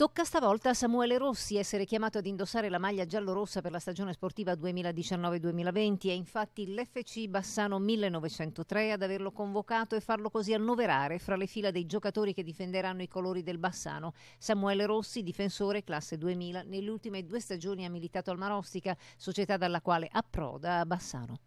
Tocca stavolta a Samuele Rossi essere chiamato ad indossare la maglia giallorossa per la stagione sportiva 2019-2020. È infatti l'FC Bassano 1903 ad averlo convocato e farlo così annoverare fra le fila dei giocatori che difenderanno i colori del Bassano. Samuele Rossi, difensore classe 2000, nelle ultime due stagioni ha militato al Marostica, società dalla quale approda a Bassano.